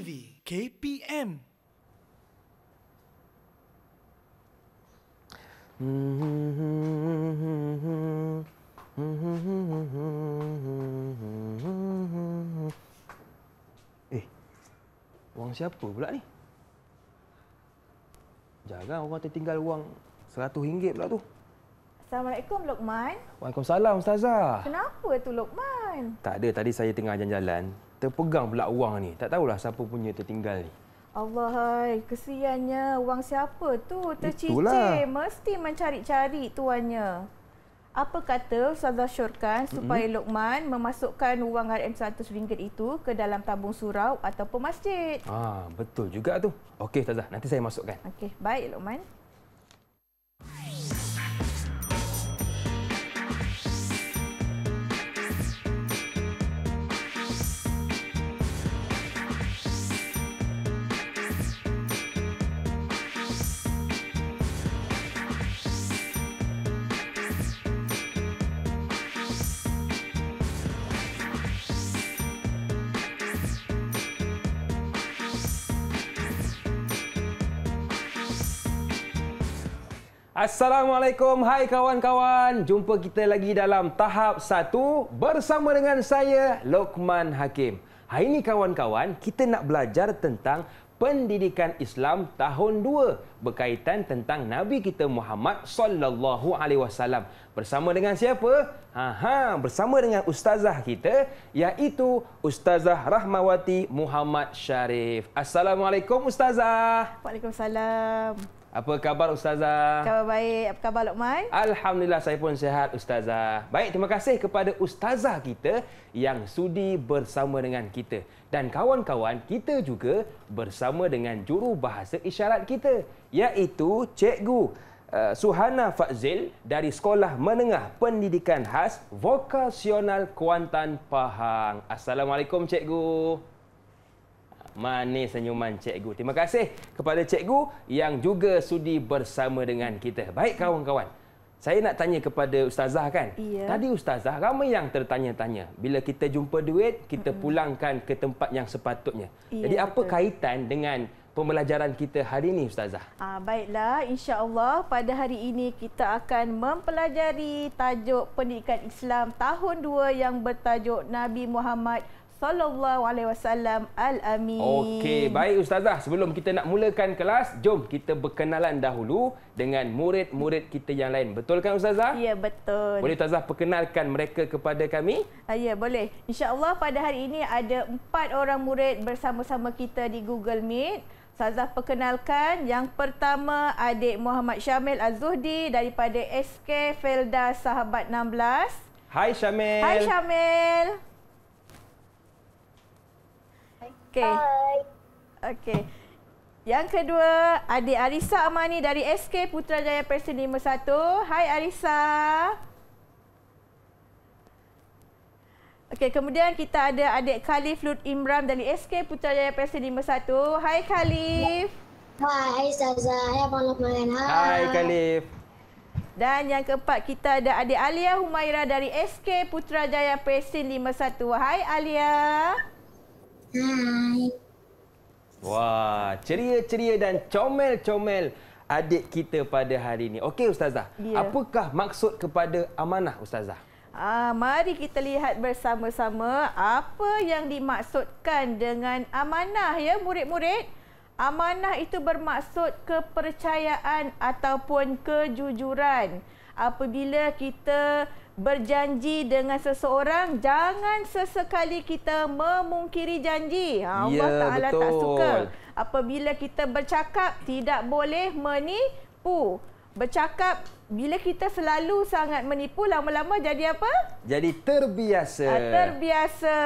TV KPM. Eh, wang siapa pula ni? Jangan orang tertinggal wang RM100 pula tu. Assalamualaikum Lukman. Waalaikumsalam Ustazah. Kenapa tu Lukman? Tak ada, tadi saya tengah jalan-jalan terpegang pula wang ni. Tak tahulah siapa punya tertinggal ni. Allah kesiannya wang siapa tu tercicir. Mesti mencari-cari tuannya. Apa kata Ustazah Syurkan supaya mm-hmm. Luqman memasukkan wang RM100 itu ke dalam tabung surau ataupun masjid? Ah, betul juga tu. Okey Ustazah, nanti saya masukkan. Okey, baik Luqman. Assalamualaikum. Hai kawan-kawan. Jumpa kita lagi dalam tahap satu bersama dengan saya Lokman Hakim. Hari ini kawan-kawan, kita nak belajar tentang pendidikan Islam tahun 2 berkaitan tentang Nabi kita Muhammad sallallahu alaihi wasallam. Bersama dengan siapa? Ha ha, bersama dengan ustazah kita iaitu Ustazah Rahmawati Muhammad Sharif. Assalamualaikum ustazah. Waalaikumsalam. Apa khabar Ustazah? Khabar baik. Apa khabar Lokman? Alhamdulillah saya pun sihat Ustazah. Baik, terima kasih kepada Ustazah kita yang sudi bersama dengan kita. Dan kawan-kawan, kita juga bersama dengan juru bahasa isyarat kita. Iaitu Cikgu uh, Suhana Fazil dari Sekolah Menengah Pendidikan Khas Vokasional Kuantan Pahang. Assalamualaikum Cikgu. Manis senyuman cikgu. Terima kasih kepada cikgu yang juga sudi bersama dengan kita. Baik kawan-kawan, saya nak tanya kepada ustazah kan? Ya. Tadi ustazah ramai yang tertanya-tanya. Bila kita jumpa duit, kita pulangkan ke tempat yang sepatutnya. Ya, Jadi apa betul. kaitan dengan pembelajaran kita hari ini ustazah? Ah baiklah insya-Allah pada hari ini kita akan mempelajari tajuk pendidikan Islam tahun 2 yang bertajuk Nabi Muhammad sallallahu alaihi wasallam al-amin. Okey, baik ustazah, sebelum kita nak mulakan kelas, jom kita berkenalan dahulu dengan murid-murid kita yang lain. Betul kan ustazah? Ya, betul. Boleh ustazah perkenalkan mereka kepada kami? Ah, ya, boleh. Insyaallah pada hari ini ada empat orang murid bersama-sama kita di Google Meet. Ustazah perkenalkan yang pertama adik Muhammad Syamil Azuhdi daripada SK Felda Sahabat 16. Hai Syamil. Hai Syamil. Okey. Okey. Yang kedua, adik Arisa Amani dari SK Putrajaya Persen 51. Hai Arisa. Okey, kemudian kita ada adik Khalif Lut Imran dari SK Putrajaya Persen 51. Hai Khalif. Hai Saza. Hai Abang Lokman. Hai. Hai Khalif. Dan yang keempat kita ada adik Alia Humaira dari SK Putrajaya Persen 51. Hai Alia. Hai. Hai. Wah, ceria-ceria dan comel-comel adik kita pada hari ini. Okey ustazah. Ya. Apakah maksud kepada amanah ustazah? Ah, mari kita lihat bersama-sama apa yang dimaksudkan dengan amanah ya murid-murid. Amanah itu bermaksud kepercayaan ataupun kejujuran. Apabila kita berjanji dengan seseorang jangan sesekali kita memungkiri janji. Ha Allah ya, Taala tak suka apabila kita bercakap tidak boleh menipu. Bercakap bila kita selalu sangat menipu lama-lama jadi apa? Jadi terbiasa. Ha, terbiasa.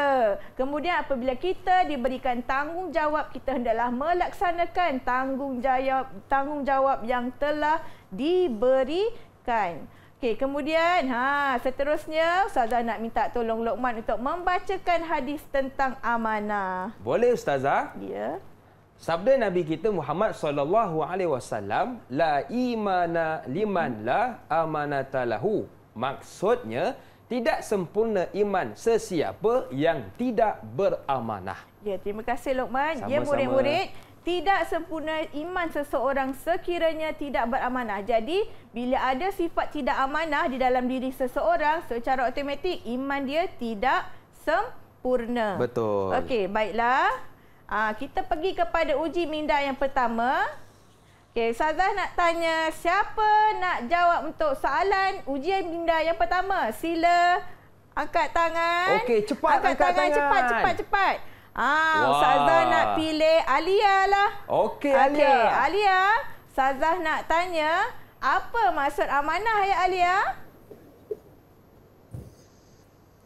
Kemudian apabila kita diberikan tanggungjawab kita hendaklah melaksanakan tanggungjawab tanggungjawab yang telah diberikan. Okey, kemudian ha seterusnya ustazah nak minta tolong Luqman untuk membacakan hadis tentang amanah. Boleh ustazah? Ya. Yeah. Sabda Nabi kita Muhammad sallallahu alaihi wasallam la imana liman la amanata lahu. Maksudnya tidak sempurna iman sesiapa yang tidak beramanah. Ya, terima kasih Luqman. Ya murid-murid tidak sempurna iman seseorang sekiranya tidak beramanah. Jadi, bila ada sifat tidak amanah di dalam diri seseorang, secara automatik iman dia tidak sempurna. Betul. Okey, baiklah. Ah, kita pergi kepada uji minda yang pertama. Okey, Sazah nak tanya siapa nak jawab untuk soalan ujian minda yang pertama? Sila angkat tangan. Okey, cepat angkat, angkat tangan, tangan. Cepat, cepat, cepat. Ah, Wah. Ustazah nak pilih Alia lah. Okey, okay. Alia. Alia, Ustazah nak tanya apa maksud amanah ya Alia?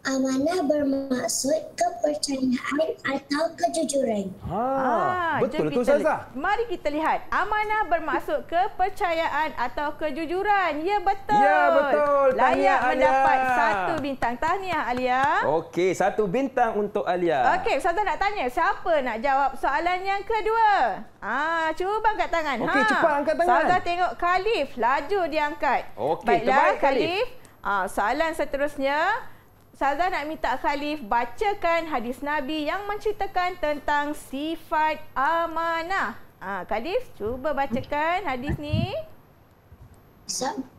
Amanah bermaksud kepercayaan atau kejujuran. Ha, ah, betul tu Ustazah. Mari kita lihat. Amanah bermaksud kepercayaan atau kejujuran. Ya betul. Ya betul. Layak Tahniah, mendapat satu bintang. Tahniah Alia. Okey, satu bintang untuk Alia. Okey, Ustazah nak tanya siapa nak jawab soalan yang kedua? Ah, cuba angkat tangan. Okey, ha. cepat angkat tangan. Ustazah tengok Khalif laju diangkat. Okey, terbaik Khalif. Khalif. Ah, soalan seterusnya. Saza nak minta Khalif bacakan hadis Nabi yang menceritakan tentang sifat amanah. Ha, Khalif, cuba bacakan hadis ni.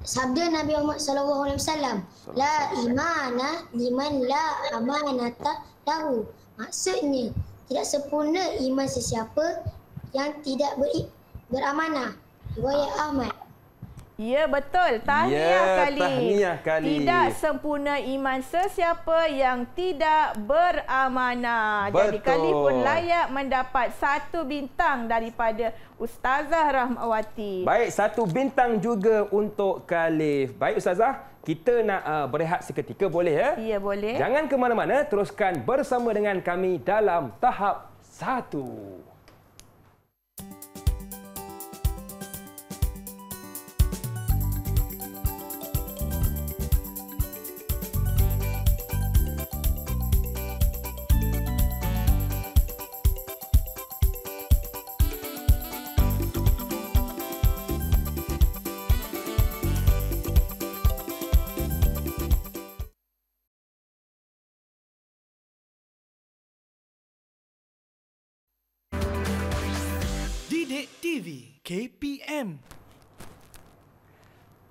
Sabda Nabi Muhammad sallallahu alaihi wasallam, la imana liman la amanata lahu. Maksudnya, tidak sempurna iman sesiapa yang tidak beri, beramanah. Riwayat Ahmad. Ya, betul. Tahniah, ya, kali. tahniah kali. Tidak sempurna iman sesiapa yang tidak beramanah. Betul. Jadi, Kali pun layak mendapat satu bintang daripada Ustazah Rahmawati. Baik, satu bintang juga untuk khalif. Baik, Ustazah. Kita nak uh, berehat seketika, boleh ya? Ya, boleh. Jangan ke mana-mana. Teruskan bersama dengan kami dalam tahap satu. TV KPM.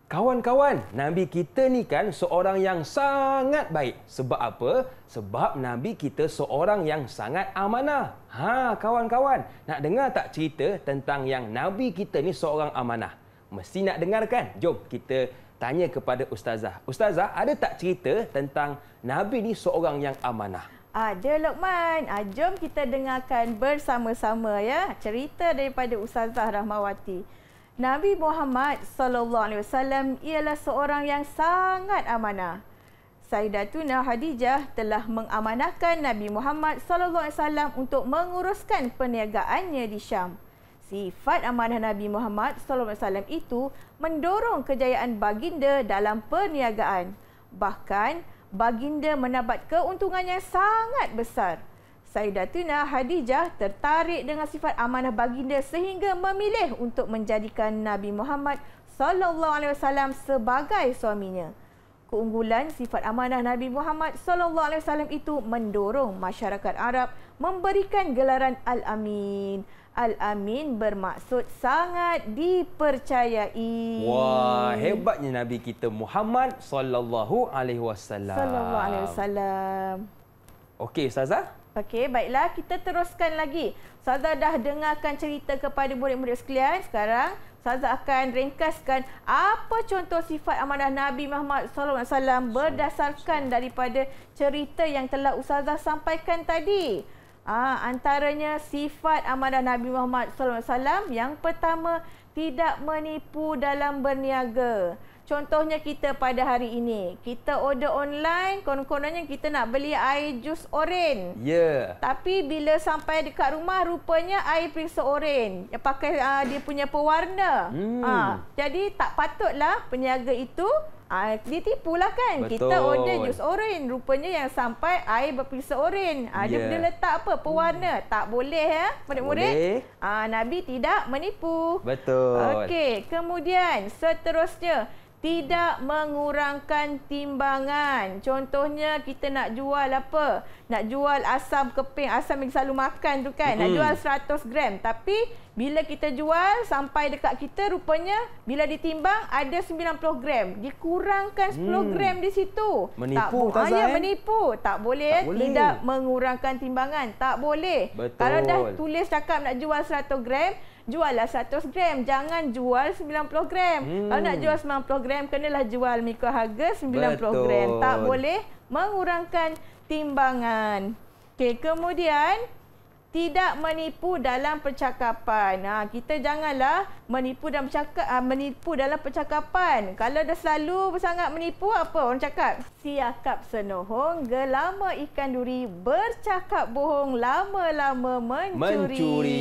Kawan-kawan, Nabi kita ni kan seorang yang sangat baik. Sebab apa? Sebab Nabi kita seorang yang sangat amanah. Ha, kawan-kawan, nak dengar tak cerita tentang yang Nabi kita ni seorang amanah? Mesti nak dengar kan? Jom kita tanya kepada ustazah. Ustazah, ada tak cerita tentang Nabi ni seorang yang amanah? Ada Lokman. Ah, jom kita dengarkan bersama-sama ya cerita daripada Ustazah Rahmawati. Nabi Muhammad sallallahu alaihi wasallam ialah seorang yang sangat amanah. Sayyidatuna Khadijah telah mengamanahkan Nabi Muhammad sallallahu alaihi wasallam untuk menguruskan perniagaannya di Syam. Sifat amanah Nabi Muhammad sallallahu alaihi wasallam itu mendorong kejayaan baginda dalam perniagaan. Bahkan baginda menabat keuntungan yang sangat besar. Sayyidatina Hadijah tertarik dengan sifat amanah baginda sehingga memilih untuk menjadikan Nabi Muhammad sallallahu alaihi wasallam sebagai suaminya. Keunggulan sifat amanah Nabi Muhammad sallallahu alaihi wasallam itu mendorong masyarakat Arab memberikan gelaran Al-Amin. Al-Amin bermaksud sangat dipercayai. Wah, hebatnya Nabi kita Muhammad sallallahu alaihi wasallam. Sallallahu alaihi wasallam. Okey, ustazah? Okey, baiklah kita teruskan lagi. Ustazah dah dengarkan cerita kepada murid-murid sekalian. Sekarang ustazah akan ringkaskan apa contoh sifat amanah Nabi Muhammad sallallahu alaihi wasallam berdasarkan daripada cerita yang telah ustazah sampaikan tadi. Ah, antaranya sifat amanah Nabi Muhammad SAW yang pertama tidak menipu dalam berniaga. Contohnya kita pada hari ini, kita order online, konon-kononnya kita nak beli air jus oren. Ya. Yeah. Tapi bila sampai dekat rumah, rupanya air periksa oren. Yang pakai uh, dia punya pewarna. Hmm. Ha. Jadi tak patutlah peniaga itu Ah, dia tipu lah kan. Betul. Kita order jus oren. Rupanya yang sampai air berpisa oren. Ah, yeah. Dia ya. letak apa? Pewarna. Hmm. Tak boleh ya, murid-murid. Ah, Nabi tidak menipu. Betul. Okey, kemudian seterusnya tidak mengurangkan timbangan. Contohnya kita nak jual apa? Nak jual asam keping, asam yang selalu makan tu kan. Nak jual 100 gram tapi bila kita jual sampai dekat kita rupanya bila ditimbang ada 90 gram. Dikurangkan 10 mm. gram di situ. Menipu tak boleh. Ah, ya, menipu. Tak boleh. Tak tidak boleh. mengurangkan timbangan. Tak boleh. Betul. Kalau dah tulis cakap nak jual 100 gram, juallah 100 gram. Jangan jual 90 gram. Hmm. Kalau nak mm. jual 90 gram, gram kenalah jual Miko harga 90 Betul. gram. Tak boleh mengurangkan timbangan. Okey, kemudian tidak menipu dalam percakapan. Ha, kita janganlah menipu dan bercakap uh, menipu dalam percakapan. Kalau dah selalu sangat menipu apa orang cakap? Siakap senohong gelama ikan duri bercakap bohong lama-lama mencuri. Mencuri.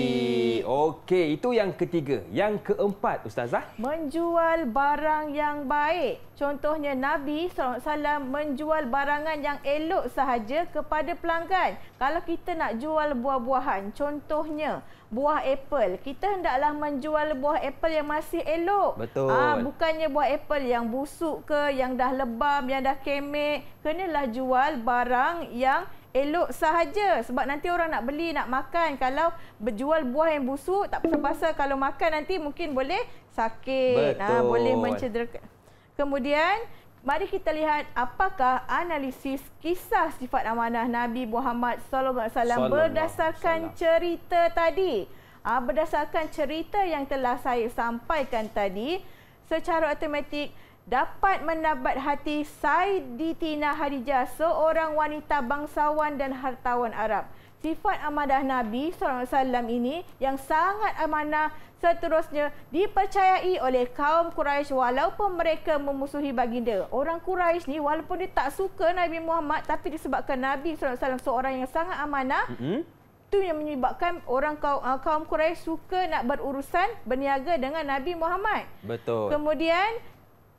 Okey, itu yang ketiga. Yang keempat ustazah? Menjual barang yang baik. Contohnya Nabi SAW menjual barangan yang elok sahaja kepada pelanggan. Kalau kita nak jual buah-buahan, contohnya buah apple. Kita hendaklah menjual buah apple yang masih elok. Betul. Ah, bukannya buah apple yang busuk ke, yang dah lebam, yang dah kemek. Kenalah jual barang yang elok sahaja. Sebab nanti orang nak beli, nak makan. Kalau berjual buah yang busuk, tak pasal-pasal kalau makan nanti mungkin boleh sakit. Betul. Ha, boleh mencederakan. Kemudian, Mari kita lihat apakah analisis kisah sifat amanah Nabi Muhammad SAW Salam berdasarkan Salam. cerita tadi. Ah, berdasarkan cerita yang telah saya sampaikan tadi, secara otomatik dapat mendapat hati Saidi Tina Hadijah, seorang wanita bangsawan dan hartawan Arab sifat amanah Nabi SAW ini yang sangat amanah seterusnya dipercayai oleh kaum Quraisy walaupun mereka memusuhi baginda. Orang Quraisy ni walaupun dia tak suka Nabi Muhammad tapi disebabkan Nabi SAW seorang yang sangat amanah, itu yang menyebabkan orang kaum, ah, kaum Quraisy suka nak berurusan berniaga dengan Nabi Muhammad. Betul. Kemudian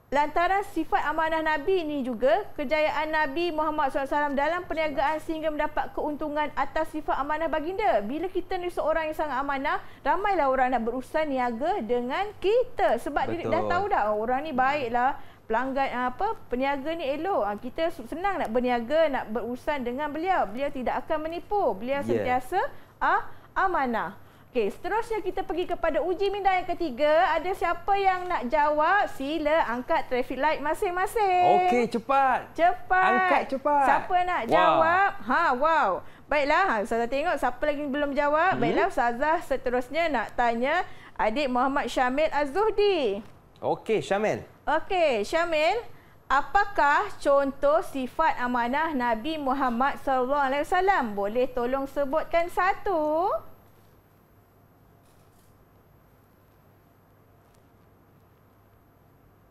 Lantaran sifat amanah Nabi ini juga, kejayaan Nabi Muhammad SAW dalam perniagaan sehingga mendapat keuntungan atas sifat amanah baginda. Bila kita ni seorang yang sangat amanah, ramailah orang nak berusaha niaga dengan kita. Sebab dia dah tahu dah orang ni baiklah pelanggan ah, apa peniaga ni elok ah, kita senang nak berniaga nak berurusan dengan beliau beliau tidak akan menipu beliau ya. sentiasa yeah. ah, amanah Okey, seterusnya kita pergi kepada uji minda yang ketiga. Ada siapa yang nak jawab? Sila angkat traffic light masing-masing. Okey, cepat. Cepat. Angkat cepat. Siapa nak wow. jawab? Ha, wow. Baiklah, ha, Ustazah tengok siapa lagi belum jawab. Hmm. Baiklah, Ustazah seterusnya nak tanya adik Muhammad Syamil Azuhdi. Okey, Syamil. Okey, Syamil. Apakah contoh sifat amanah Nabi Muhammad SAW? Boleh tolong sebutkan Satu.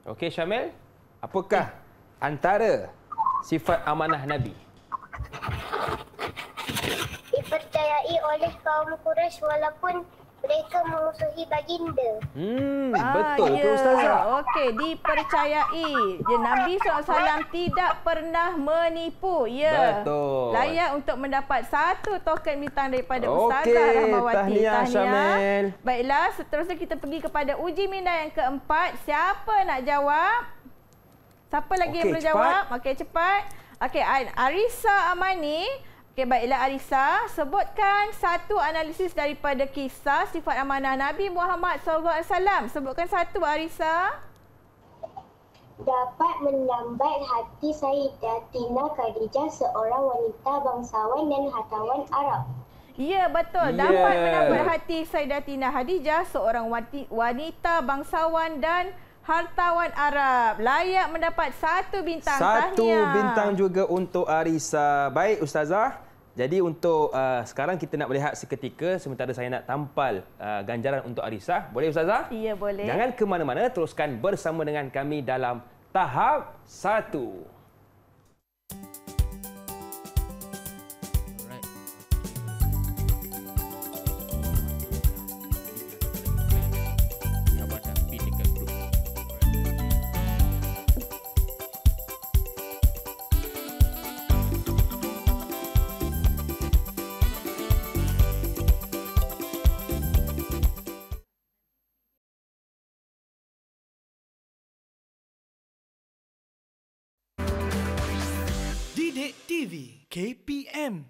Okey Syamil, apakah antara sifat amanah Nabi? Dipercayai oleh kaum Quraisy walaupun mereka memusuhi baginda. Hmm, ah, betul ya. tu ustazah. Okey, dipercayai. Ya Nabi SAW tidak pernah menipu. Ya. Betul. Layak untuk mendapat satu token bintang daripada okay. ustazah Rahmawati. Tahniah, Tahniah. Baiklah, seterusnya kita pergi kepada uji minda yang keempat. Siapa nak jawab? Siapa lagi okay, yang boleh jawab? Okey, cepat. Okey, Arisa Amani Okey, baiklah Arisa. sebutkan satu analisis daripada kisah sifat amanah Nabi Muhammad sallallahu alaihi wasallam. Sebutkan satu arisa Dapat menyambat hati Sayyidah Khadijah seorang wanita bangsawan dan hartawan Arab. Ya betul yeah. dapat menambah hati Sayyidah Khadijah seorang wanita bangsawan dan hartawan Arab layak mendapat satu bintang satu Tahniah. bintang juga untuk Arisa baik ustazah jadi untuk uh, sekarang kita nak melihat seketika sementara saya nak tampal uh, ganjaran untuk Arisa Boleh Ustazah? Ya, boleh. Jangan ke mana-mana, teruskan bersama dengan kami dalam tahap satu. Him.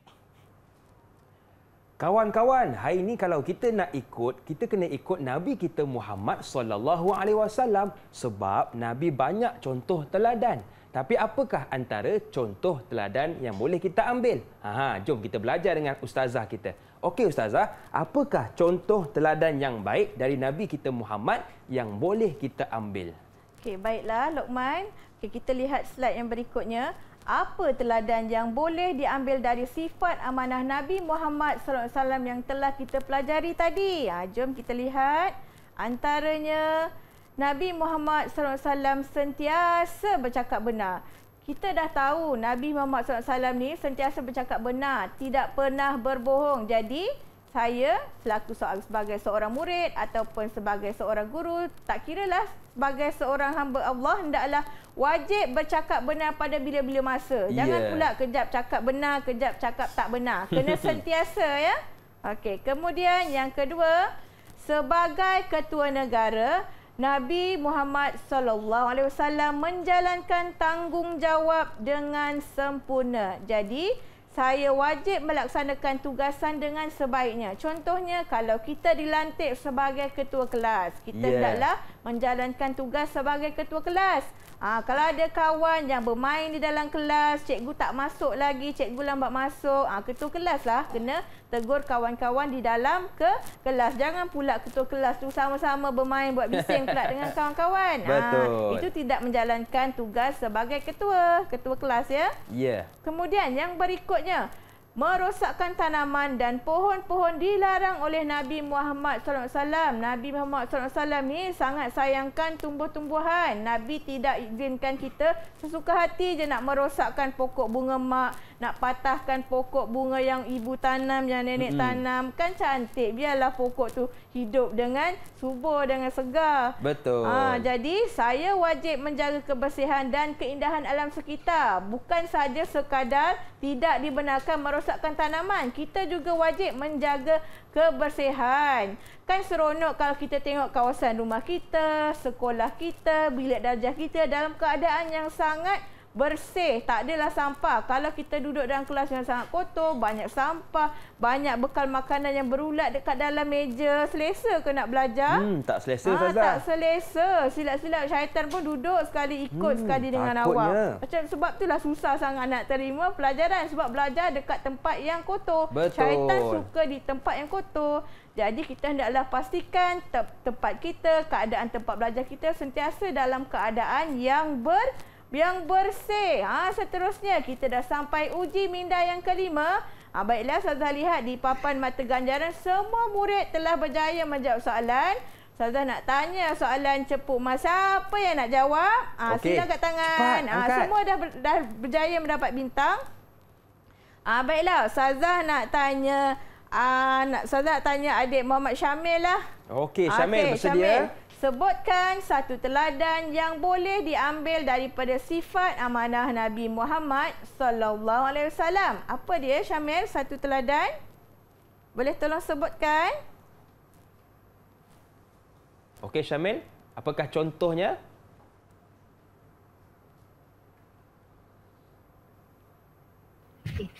Kawan-kawan, hari ini kalau kita nak ikut, kita kena ikut Nabi kita Muhammad sallallahu alaihi wasallam sebab Nabi banyak contoh teladan. Tapi apakah antara contoh teladan yang boleh kita ambil? Ha, jom kita belajar dengan ustazah kita. Okey ustazah, apakah contoh teladan yang baik dari Nabi kita Muhammad yang boleh kita ambil? Okey, baiklah Lokman. Okey, kita lihat slide yang berikutnya apa teladan yang boleh diambil dari sifat amanah Nabi Muhammad sallallahu alaihi wasallam yang telah kita pelajari tadi? Ha, jom kita lihat antaranya Nabi Muhammad sallallahu alaihi wasallam sentiasa bercakap benar. Kita dah tahu Nabi Muhammad sallallahu alaihi wasallam ni sentiasa bercakap benar, tidak pernah berbohong. Jadi saya selaku sebagai seorang murid ataupun sebagai seorang guru tak kiralah sebagai seorang hamba Allah hendaklah wajib bercakap benar pada bila-bila masa jangan pula kejap cakap benar kejap cakap tak benar kena sentiasa ya okey kemudian yang kedua sebagai ketua negara Nabi Muhammad sallallahu alaihi wasallam menjalankan tanggungjawab dengan sempurna jadi saya wajib melaksanakan tugasan dengan sebaiknya. Contohnya, kalau kita dilantik sebagai ketua kelas, kita yeah. hendaklah menjalankan tugas sebagai ketua kelas. Ha, kalau ada kawan yang bermain di dalam kelas, cikgu tak masuk lagi, cikgu lambat masuk, ha, ketua kelas lah kena tegur kawan-kawan di dalam ke kelas. Jangan pula ketua kelas tu sama-sama bermain buat bising pula dengan kawan-kawan. Ha, itu tidak menjalankan tugas sebagai ketua, ketua kelas ya. Yeah. Kemudian yang berikutnya, merosakkan tanaman dan pohon-pohon dilarang oleh Nabi Muhammad SAW. Nabi Muhammad SAW ini sangat sayangkan tumbuh-tumbuhan. Nabi tidak izinkan kita sesuka hati je nak merosakkan pokok bunga mak, nak patahkan pokok bunga yang ibu tanam, yang nenek hmm. tanam. Kan cantik. Biarlah pokok tu hidup dengan subur, dengan segar. Betul. Ha, jadi saya wajib menjaga kebersihan dan keindahan alam sekitar. Bukan saja sekadar tidak dibenarkan merosakkan tanaman. Kita juga wajib menjaga kebersihan. Kan seronok kalau kita tengok kawasan rumah kita, sekolah kita, bilik darjah kita dalam keadaan yang Sangat bersih, tak adalah sampah. Kalau kita duduk dalam kelas yang sangat kotor, banyak sampah, banyak bekal makanan yang berulat dekat dalam meja, selesa ke nak belajar? Hmm, tak selesa ha, Tak selesa. Silap-silap syaitan pun duduk sekali ikut hmm, sekali dengan awak. Macam sebab itulah susah sangat nak terima pelajaran sebab belajar dekat tempat yang kotor. Betul. Syaitan suka di tempat yang kotor. Jadi kita hendaklah pastikan tempat kita, keadaan tempat belajar kita sentiasa dalam keadaan yang ber yang bersih. Ha, seterusnya kita dah sampai uji minda yang kelima. Ha, baiklah Ustazah lihat di papan mata ganjaran semua murid telah berjaya menjawab soalan. Ustazah nak tanya soalan cepu mas apa yang nak jawab? Ha, okay. Sila angkat tangan. Cepat, ha, angkat. Ha, semua dah, dah berjaya mendapat bintang. Ha, baiklah Ustazah nak tanya Ah uh, nak saya nak tanya adik Muhammad Syamil lah. Okey, ha, Syamil okay, bersedia. Syamil. Sebutkan satu teladan yang boleh diambil daripada sifat amanah Nabi Muhammad sallallahu alaihi wasallam. Apa dia Syamil satu teladan? Boleh tolong sebutkan? Okey Syamil, apakah contohnya?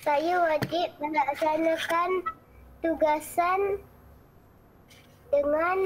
Saya wajib melaksanakan tugasan dengan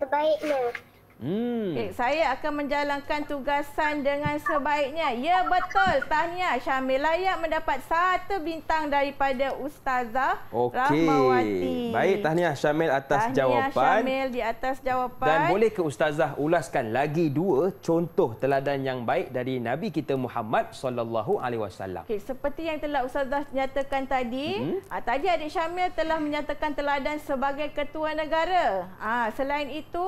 The bite, no. Hmm. Okay, eh, saya akan menjalankan tugasan dengan sebaiknya. Ya betul. Tahniah Syamil layak mendapat satu bintang daripada Ustazah okay. Rahmawati. Baik, tahniah Syamil atas tahniah jawapan. Tahniah Syamil di atas jawapan. Dan boleh ke Ustazah ulaskan lagi dua contoh teladan yang baik dari Nabi kita Muhammad sallallahu alaihi wasallam. seperti yang telah Ustazah nyatakan tadi, hmm. ah, tadi adik Syamil telah menyatakan teladan sebagai ketua negara. Ah, selain itu,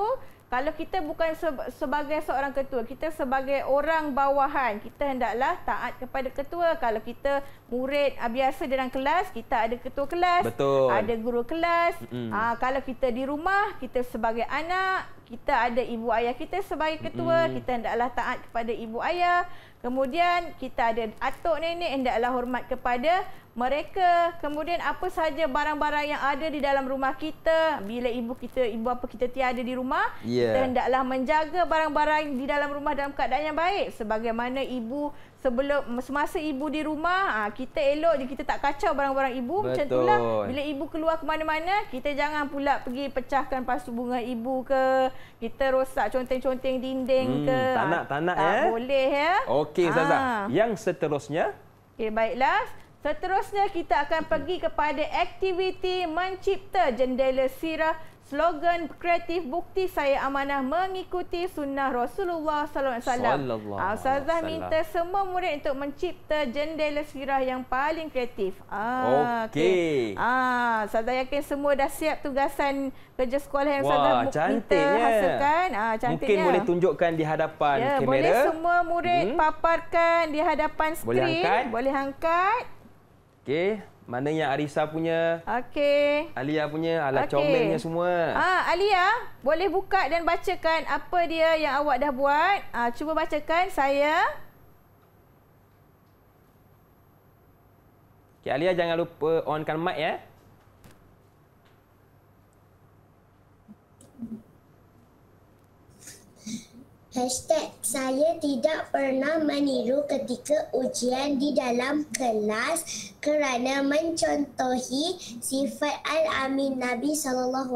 kalau kita bukan sebagai seorang ketua, kita sebagai orang bawahan, kita hendaklah taat kepada ketua. Kalau kita murid ah, biasa dalam kelas, kita ada ketua kelas, Betul. ada guru kelas. Mm. Aa, ah, kalau kita di rumah, kita sebagai anak, kita ada ibu ayah kita sebagai ketua, mm. kita hendaklah taat kepada ibu ayah. Kemudian kita ada atuk nenek hendaklah hormat kepada mereka. Kemudian apa saja barang-barang yang ada di dalam rumah kita. Bila ibu kita, ibu apa kita tiada di rumah. Yeah. Kita ya. hendaklah menjaga barang-barang di dalam rumah dalam keadaan yang baik. Sebagaimana ibu sebelum semasa ibu di rumah ha, kita elok je kita tak kacau barang-barang ibu lah. Betul. macam itulah bila ibu keluar ke mana-mana kita jangan pula pergi pecahkan pasu bunga ibu ke kita rosak conteng-conteng dinding hmm, ke tak nak tak nak tak eh boleh ya okay okey Zaza. Ah. Yang seterusnya. Okey, baiklah. Seterusnya kita akan pergi kepada aktiviti mencipta jendela sirah slogan kreatif bukti saya amanah mengikuti sunnah Rasulullah SAW. Ustazah minta semua murid untuk mencipta jendela sirah yang paling kreatif. Ah, okay. okay. Ah, saya yakin semua dah siap tugasan kerja sekolah yang Ustazah minta hasilkan. Ah, cantiknya. Mungkin boleh tunjukkan di hadapan ya, kamera. Boleh semua murid hmm. paparkan di hadapan skrin. Boleh angkat. Boleh angkat. Okey. Mana yang Arisa punya? Okey. Alia punya, ala okay. comelnya semua. Ah, Alia, boleh buka dan bacakan apa dia yang awak dah buat? Ah, cuba bacakan saya. Okey, Alia jangan lupa onkan mic ya. Hashtag saya tidak pernah meniru ketika ujian di dalam kelas kerana mencontohi sifat Al-Amin Nabi SAW.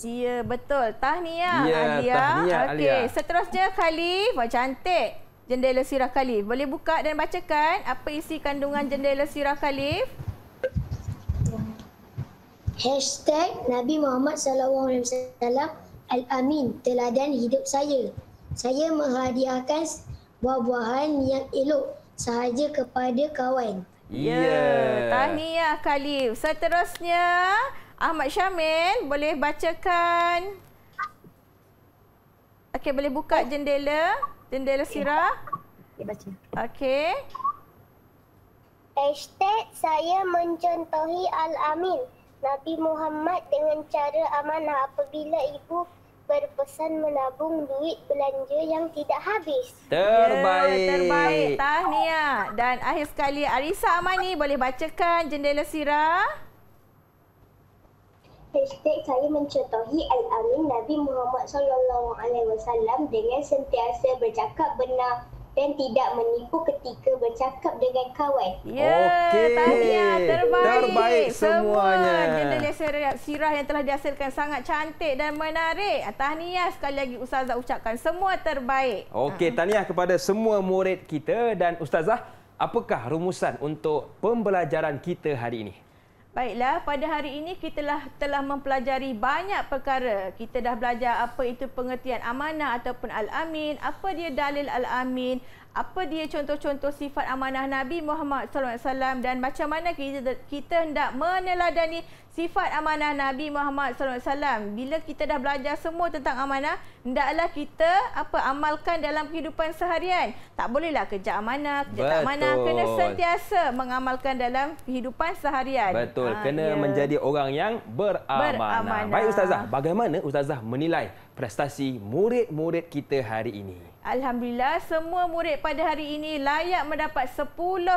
Ya, betul. Tahniah, ya, Alia. Tahniah, okay. Alia. Seterusnya, Khalif. Wah, cantik. Jendela Sirah Khalif. Boleh buka dan bacakan apa isi kandungan jendela Sirah Khalif? Hashtag Nabi Muhammad SAW Al-Amin teladan hidup saya. Saya menghadiahkan buah-buahan yang elok sahaja kepada kawan. Ya, yeah. tahniah Khalif. Seterusnya, Ahmad Syamil boleh bacakan. Okey, boleh buka jendela. Jendela Sirah. baca. Okey. Hashtag saya mencontohi Al-Amin. Nabi Muhammad dengan cara amanah apabila ibu berpesan menabung duit belanja yang tidak habis. Terbaik. Yeah, terbaik. Tahniah. Dan akhir sekali Arisa Amani boleh bacakan jendela sirah. Hashtag saya mencetuhi Al-Amin Nabi Muhammad SAW dengan sentiasa bercakap benar dan tidak menipu ketika bercakap dengan kawan. Ya, okay. terbaik. Terbaik semuanya. Semua sirah yang telah dihasilkan sangat cantik dan menarik. Tahniah sekali lagi Ustazah ucapkan semua terbaik. Okey, ha. tahniah kepada semua murid kita dan Ustazah. Apakah rumusan untuk pembelajaran kita hari ini? Baiklah, pada hari ini kita telah, telah mempelajari banyak perkara. Kita dah belajar apa itu pengertian amanah ataupun al-amin, apa dia dalil al-amin, apa dia contoh-contoh sifat amanah Nabi Muhammad sallallahu alaihi wasallam dan macam mana kita, kita hendak meneladani sifat amanah Nabi Muhammad sallallahu alaihi wasallam. Bila kita dah belajar semua tentang amanah, hendaklah kita apa amalkan dalam kehidupan seharian. Tak bolehlah kerja amanah, kerja Betul. tak amanah. Kena sentiasa mengamalkan dalam kehidupan seharian. Betul. Ha, Kena ya. menjadi orang yang beramanah. beramanah. Baik ustazah, bagaimana ustazah menilai prestasi murid-murid kita hari ini? Alhamdulillah semua murid pada hari ini layak mendapat 10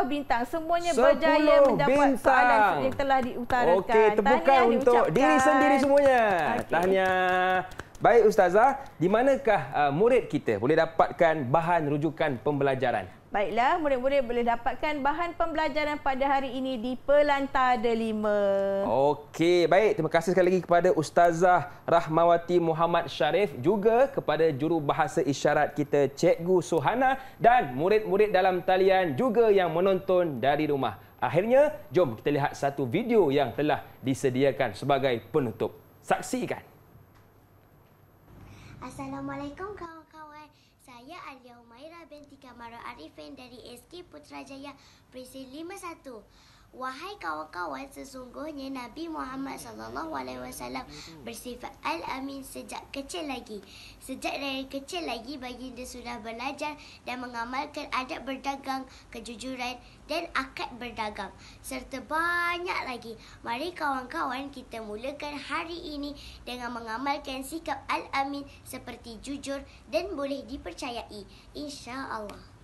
bintang. Semuanya berjaya mendapat bintang. soalan yang telah diutarakan. Okey, tepukan Tahniah untuk diri sendiri semuanya. Okay. Tahniah. Baik ustazah, di manakah uh, murid kita boleh dapatkan bahan rujukan pembelajaran? Baiklah, murid-murid boleh dapatkan bahan pembelajaran pada hari ini di Pelantar Delima. Okey, baik. Terima kasih sekali lagi kepada Ustazah Rahmawati Muhammad Sharif juga kepada juru bahasa isyarat kita Cikgu Suhana dan murid-murid dalam talian juga yang menonton dari rumah. Akhirnya, jom kita lihat satu video yang telah disediakan sebagai penutup. Saksikan. Assalamualaikum kawan-kawan. Saya Alia binti Kamarul Arifin dari SK Putrajaya Presiden 51. Wahai kawan-kawan, sesungguhnya Nabi Muhammad Sallallahu Alaihi Wasallam bersifat Al-Amin sejak kecil lagi. Sejak dari kecil lagi, baginda sudah belajar dan mengamalkan adab berdagang, kejujuran dan akad berdagang. Serta banyak lagi. Mari kawan-kawan, kita mulakan hari ini dengan mengamalkan sikap Al-Amin seperti jujur dan boleh dipercayai. insya Allah.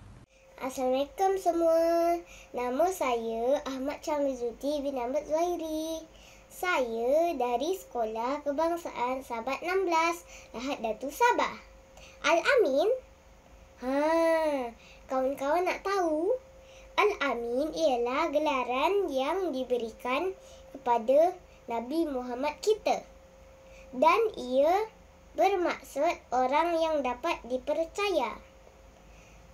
Assalamualaikum semua. Nama saya Ahmad Chamizuddin bin Ahmad Zuhairi. Saya dari Sekolah Kebangsaan Sabat 16, Lahad Datu Sabah. Al-Amin? Ha, kawan-kawan nak tahu? Al-Amin ialah gelaran yang diberikan kepada Nabi Muhammad kita. Dan ia bermaksud orang yang dapat dipercayai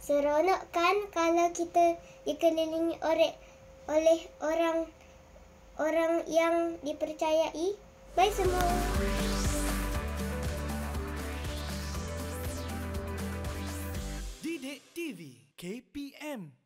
seronok kan kalau kita dikelilingi oleh oleh orang orang yang dipercayai. Bye semua. Didik TV KPM